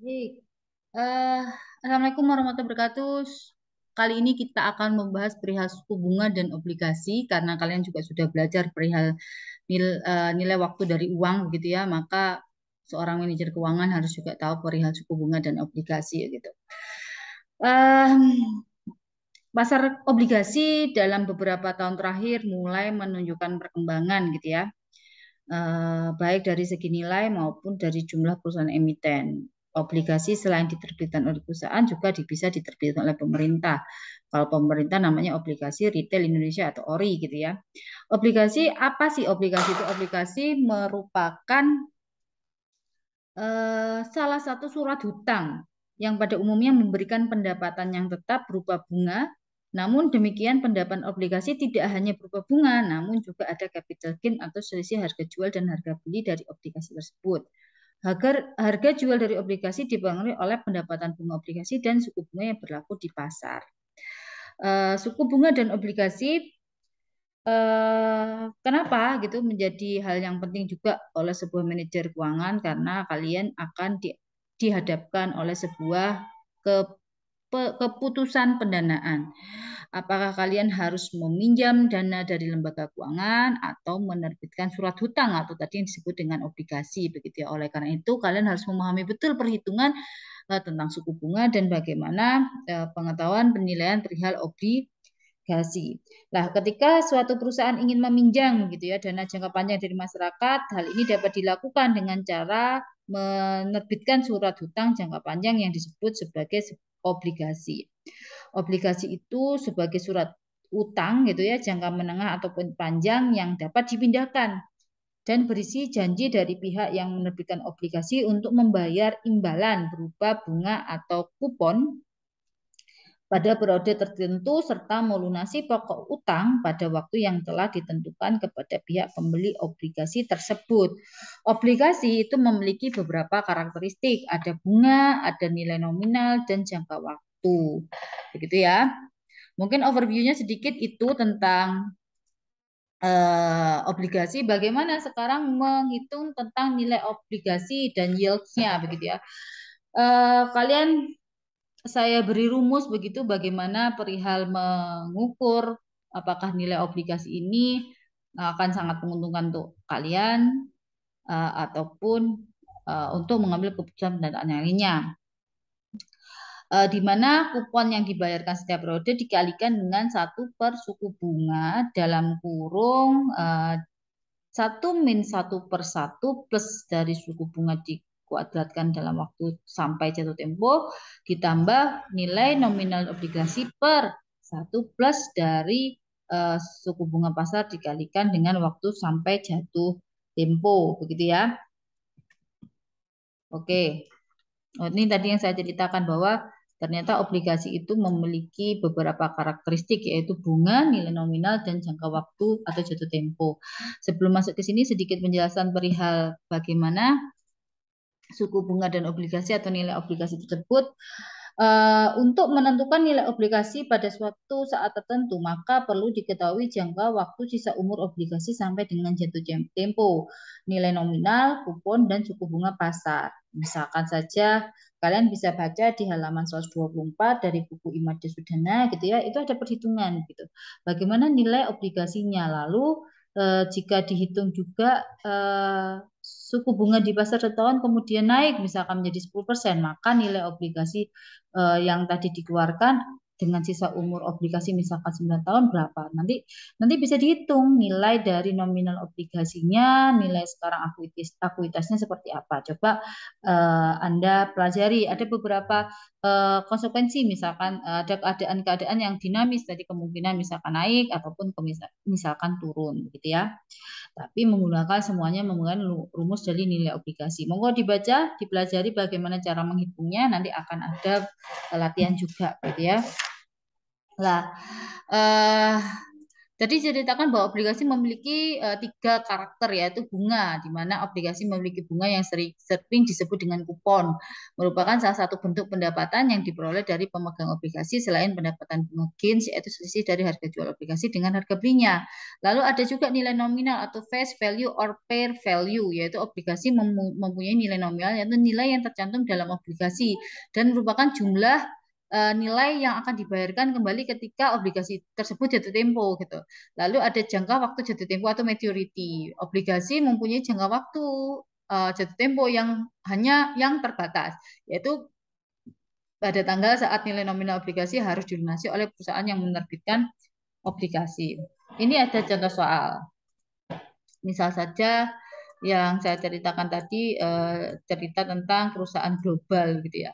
Baik. Uh, Assalamualaikum warahmatullahi wabarakatuh. Kali ini kita akan membahas perihal suku bunga dan obligasi karena kalian juga sudah belajar perihal nil, uh, nilai waktu dari uang begitu ya, maka seorang manajer keuangan harus juga tahu perihal suku bunga dan obligasi gitu. pasar obligasi dalam beberapa tahun terakhir mulai menunjukkan perkembangan gitu ya. Uh, baik dari segi nilai maupun dari jumlah perusahaan emiten obligasi selain diterbitkan oleh perusahaan juga bisa diterbitkan oleh pemerintah. Kalau pemerintah namanya obligasi retail Indonesia atau ORI gitu ya. Obligasi apa sih obligasi itu? Obligasi merupakan eh, salah satu surat hutang yang pada umumnya memberikan pendapatan yang tetap berupa bunga. Namun demikian pendapatan obligasi tidak hanya berupa bunga, namun juga ada capital gain atau selisih harga jual dan harga beli dari obligasi tersebut agar harga jual dari obligasi dipengaruhi oleh pendapatan bunga obligasi dan suku bunga yang berlaku di pasar. Uh, suku bunga dan obligasi uh, kenapa gitu menjadi hal yang penting juga oleh sebuah manajer keuangan karena kalian akan di, dihadapkan oleh sebuah ke keputusan pendanaan. Apakah kalian harus meminjam dana dari lembaga keuangan atau menerbitkan surat hutang atau tadi yang disebut dengan obligasi begitu ya. Oleh karena itu kalian harus memahami betul perhitungan eh, tentang suku bunga dan bagaimana eh, pengetahuan penilaian perihal obligasi. Nah, ketika suatu perusahaan ingin meminjam gitu ya dana jangka panjang dari masyarakat, hal ini dapat dilakukan dengan cara menerbitkan surat hutang jangka panjang yang disebut sebagai obligasi. Obligasi itu sebagai surat utang gitu ya jangka menengah ataupun panjang yang dapat dipindahkan dan berisi janji dari pihak yang menerbitkan obligasi untuk membayar imbalan berupa bunga atau kupon pada periode tertentu serta melunasi pokok utang pada waktu yang telah ditentukan kepada pihak pembeli obligasi tersebut. Obligasi itu memiliki beberapa karakteristik, ada bunga, ada nilai nominal, dan jangka waktu. Begitu ya. Mungkin overview-nya sedikit itu tentang Uh, obligasi, bagaimana sekarang menghitung tentang nilai obligasi dan yieldnya, begitu ya. uh, kalian saya beri rumus begitu bagaimana perihal mengukur apakah nilai obligasi ini eh, akan sangat menguntungkan untuk kalian uh, ataupun uh, untuk mengambil keputusan dan yang lainnya. Uh, di mana kupon yang dibayarkan setiap periode dikalikan dengan satu per suku bunga dalam kurung uh, min satu per satu plus dari suku bunga di kuadratkan dalam waktu sampai jatuh tempo ditambah nilai nominal obligasi per satu plus dari uh, suku bunga pasar dikalikan dengan waktu sampai jatuh tempo begitu ya. Oke. Oh, ini tadi yang saya ceritakan bahwa ternyata obligasi itu memiliki beberapa karakteristik yaitu bunga, nilai nominal dan jangka waktu atau jatuh tempo. Sebelum masuk ke sini sedikit penjelasan perihal bagaimana suku bunga dan obligasi atau nilai obligasi tersebut eh, untuk menentukan nilai obligasi pada suatu saat tertentu, maka perlu diketahui jangka waktu sisa umur obligasi sampai dengan jatuh tempo, nilai nominal, kupon, dan suku bunga pasar. Misalkan saja kalian bisa baca di halaman 124 dari buku Imade Sudana gitu ya, itu ada perhitungan gitu. Bagaimana nilai obligasinya lalu eh, jika dihitung juga eh, suku bunga di pasar tahun kemudian naik misalkan menjadi 10%, maka nilai obligasi eh, yang tadi dikeluarkan dengan sisa umur obligasi misalkan 9 tahun berapa. Nanti nanti bisa dihitung nilai dari nominal obligasinya, nilai sekarang akuitas akuitasnya seperti apa. Coba uh, Anda pelajari ada beberapa uh, konsekuensi misalkan uh, ada keadaan-keadaan yang dinamis tadi kemungkinan misalkan naik ataupun misalkan turun gitu ya tapi menggunakan semuanya menggunakan rumus dari nilai obligasi. Monggo dibaca, dipelajari bagaimana cara menghitungnya, nanti akan ada eh, latihan juga gitu ya. Lah eh jadi ceritakan bahwa obligasi memiliki uh, tiga karakter yaitu bunga, di mana obligasi memiliki bunga yang sering, sering disebut dengan kupon, merupakan salah satu bentuk pendapatan yang diperoleh dari pemegang obligasi selain pendapatan bunga gains yaitu selisih dari harga jual obligasi dengan harga belinya. Lalu ada juga nilai nominal atau face value or pair value yaitu obligasi mempunyai nilai nominal yaitu nilai yang tercantum dalam obligasi dan merupakan jumlah uh, nilai yang akan dibayarkan kembali ketika obligasi tersebut jatuh tempo gitu. Lalu ada jangka waktu jatuh tempo atau maturity. Obligasi mempunyai jangka waktu uh, jatuh tempo yang hanya yang terbatas, yaitu pada tanggal saat nilai nominal obligasi harus dilunasi oleh perusahaan yang menerbitkan obligasi. Ini ada contoh soal. Misal saja yang saya ceritakan tadi eh, cerita tentang perusahaan global gitu ya.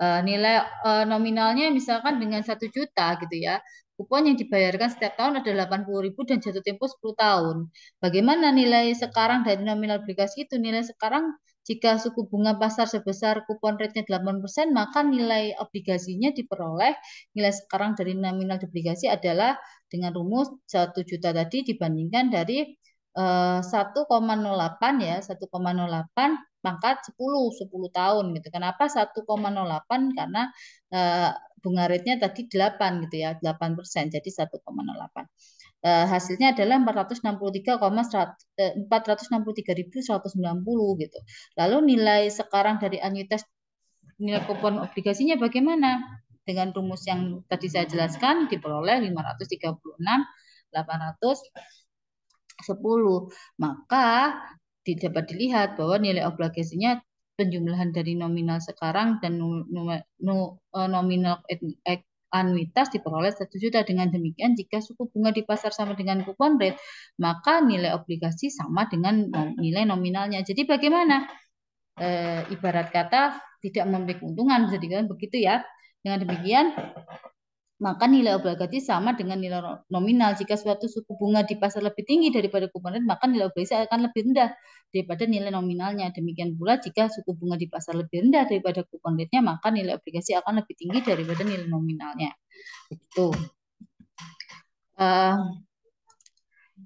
Eh, nilai eh, nominalnya misalkan dengan satu juta gitu ya. Kupon yang dibayarkan setiap tahun ada delapan puluh ribu dan jatuh tempo 10 tahun. Bagaimana nilai sekarang dari nominal obligasi itu? Nilai sekarang jika suku bunga pasar sebesar kupon rate-nya 8%, maka nilai obligasinya diperoleh nilai sekarang dari nominal obligasi adalah dengan rumus satu juta tadi dibandingkan dari 1,08 eh, ya, 1,08 pangkat 10, 10 tahun gitu. Kenapa 1,08? Karena eh, bunga rate-nya tadi 8 gitu ya, 8 persen, jadi 1,08. Eh, hasilnya adalah 463,193.190 gitu. Lalu nilai sekarang dari anuitas nilai kupon obligasinya bagaimana? Dengan rumus yang tadi saya jelaskan diperoleh 536 10, maka dapat dilihat bahwa nilai obligasinya penjumlahan dari nominal sekarang dan e, nominal anuitas diperoleh 1 juta. Dengan demikian, jika suku bunga di pasar sama dengan kupon rate, maka nilai obligasi sama dengan nilai nominalnya. Jadi bagaimana? E, ibarat kata tidak memiliki keuntungan, jadi kan begitu ya. Dengan demikian, maka nilai obligasi sama dengan nilai nominal. Jika suatu suku bunga di pasar lebih tinggi daripada kupon rate, maka nilai obligasi akan lebih rendah daripada nilai nominalnya. Demikian pula jika suku bunga di pasar lebih rendah daripada kupon rate-nya, maka nilai obligasi akan lebih tinggi daripada nilai nominalnya. Itu. Uh,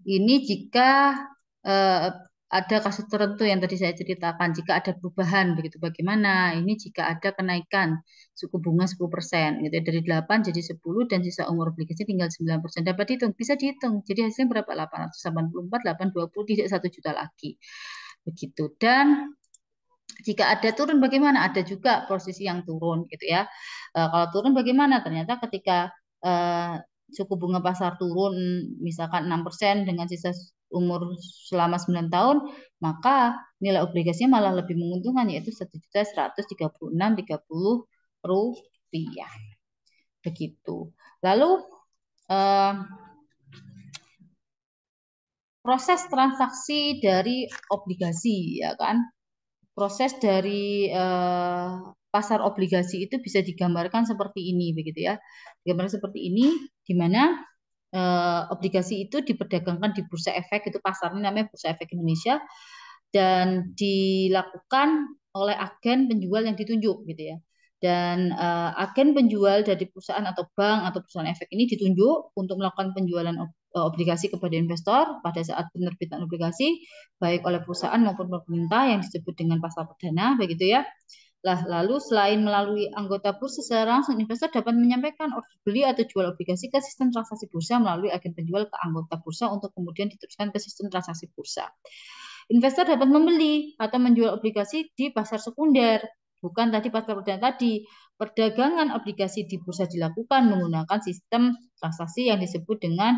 ini jika uh, ada kasus tertentu yang tadi saya ceritakan jika ada perubahan begitu bagaimana ini jika ada kenaikan suku bunga 10% persen, gitu ya. dari 8 jadi 10 dan sisa umur obligasi tinggal 9% persen, dapat dihitung bisa dihitung jadi hasilnya berapa 884 820 tidak satu juta lagi begitu dan jika ada turun bagaimana ada juga posisi yang turun gitu ya e, kalau turun bagaimana ternyata ketika e, suku bunga pasar turun misalkan 6% dengan sisa umur selama 9 tahun, maka nilai obligasinya malah lebih menguntungkan yaitu satu juta tiga puluh enam tiga puluh rupiah. Begitu. Lalu eh, proses transaksi dari obligasi ya kan? Proses dari eh, pasar obligasi itu bisa digambarkan seperti ini begitu ya. Digambarkan seperti ini di mana eh, obligasi itu diperdagangkan di bursa efek itu pasarnya namanya bursa efek Indonesia dan dilakukan oleh agen penjual yang ditunjuk gitu ya dan eh, agen penjual dari perusahaan atau bank atau perusahaan efek ini ditunjuk untuk melakukan penjualan eh, obligasi kepada investor pada saat penerbitan obligasi baik oleh perusahaan maupun pemerintah yang disebut dengan pasar perdana begitu ya lah, lalu selain melalui anggota bursa secara langsung, investor dapat menyampaikan order beli atau jual obligasi ke sistem transaksi bursa melalui agen penjual ke anggota bursa untuk kemudian diteruskan ke sistem transaksi bursa. Investor dapat membeli atau menjual obligasi di pasar sekunder, bukan tadi pasar perdana tadi. Perdagangan obligasi di bursa dilakukan menggunakan sistem transaksi yang disebut dengan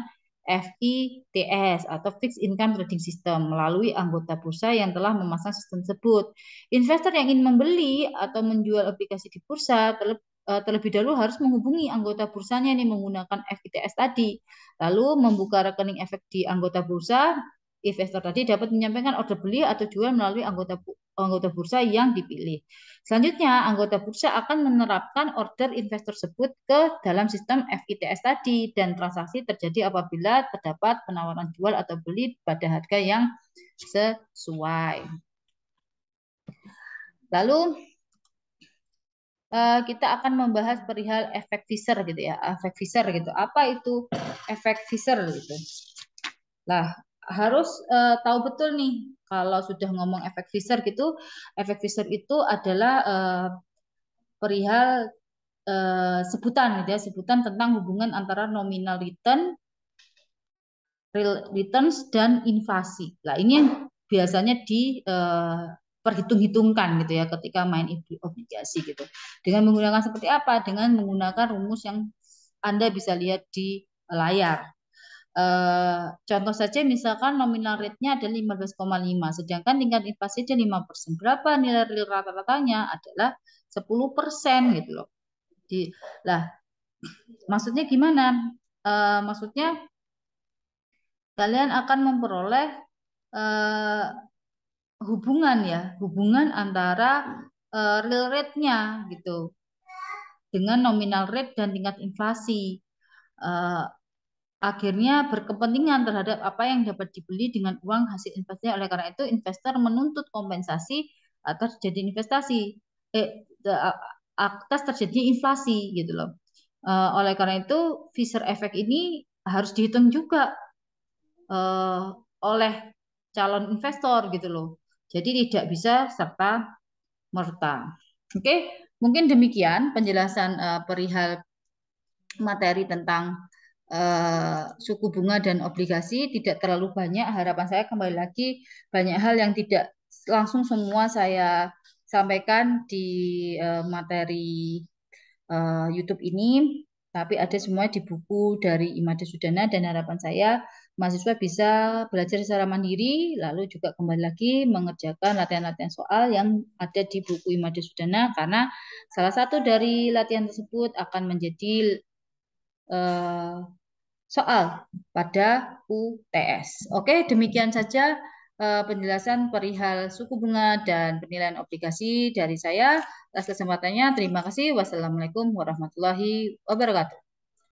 FITS atau Fixed Income Trading System melalui anggota bursa yang telah memasang sistem tersebut. Investor yang ingin membeli atau menjual aplikasi di bursa eh, terlebih dahulu harus menghubungi anggota bursanya ini menggunakan FITS tadi, lalu membuka rekening efek di anggota bursa investor tadi dapat menyampaikan order beli atau jual melalui anggota anggota bursa yang dipilih. Selanjutnya, anggota bursa akan menerapkan order investor tersebut ke dalam sistem FITS tadi dan transaksi terjadi apabila terdapat penawaran jual atau beli pada harga yang sesuai. Lalu eh, kita akan membahas perihal efek Fisher gitu ya, efek Fisher gitu. Apa itu efek Fisher gitu? Nah, harus uh, tahu betul nih kalau sudah ngomong efek Fisher gitu, efek Fisher itu adalah uh, perihal uh, sebutan ya, sebutan tentang hubungan antara nominal return real returns dan inflasi. Nah, ini yang biasanya di perhitung hitungkan gitu ya ketika main obligasi gitu. Dengan menggunakan seperti apa? Dengan menggunakan rumus yang Anda bisa lihat di layar. Eh, contoh saja misalkan nominal rate-nya ada 15,5, sedangkan tingkat inflasi dia 5 Berapa nilai real rata-ratanya adalah 10 gitu loh. Di, lah, maksudnya gimana? Uh, maksudnya kalian akan memperoleh uh, hubungan ya, hubungan antara uh, real rate-nya gitu dengan nominal rate dan tingkat inflasi. Uh, akhirnya berkepentingan terhadap apa yang dapat dibeli dengan uang hasil investasi. Oleh karena itu, investor menuntut kompensasi atas terjadi investasi, eh, atas terjadi inflasi gitu loh. eh, oleh karena itu, Fisher Effect ini harus dihitung juga eh, oleh calon investor gitu loh. Jadi tidak bisa serta merta. Oke, okay? mungkin demikian penjelasan eh, perihal materi tentang Eh, suku bunga dan obligasi tidak terlalu banyak. Harapan saya kembali lagi banyak hal yang tidak langsung semua saya sampaikan di uh, materi uh, YouTube ini, tapi ada semua di buku dari Imade Sudana dan harapan saya mahasiswa bisa belajar secara mandiri, lalu juga kembali lagi mengerjakan latihan-latihan soal yang ada di buku Imade Sudana karena salah satu dari latihan tersebut akan menjadi soal pada UTS. Oke, demikian saja eh, penjelasan perihal suku bunga dan penilaian obligasi dari saya. Atas kesempatannya, terima kasih. Wassalamualaikum warahmatullahi wabarakatuh.